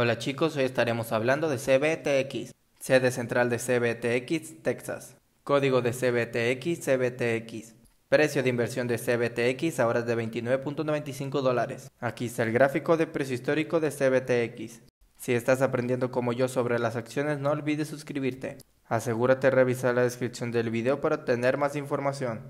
Hola chicos, hoy estaremos hablando de CBTX, sede central de CBTX, Texas, código de CBTX, CBTX, precio de inversión de CBTX ahora es de 29.95 dólares. Aquí está el gráfico de precio histórico de CBTX. Si estás aprendiendo como yo sobre las acciones, no olvides suscribirte. Asegúrate de revisar la descripción del video para obtener más información.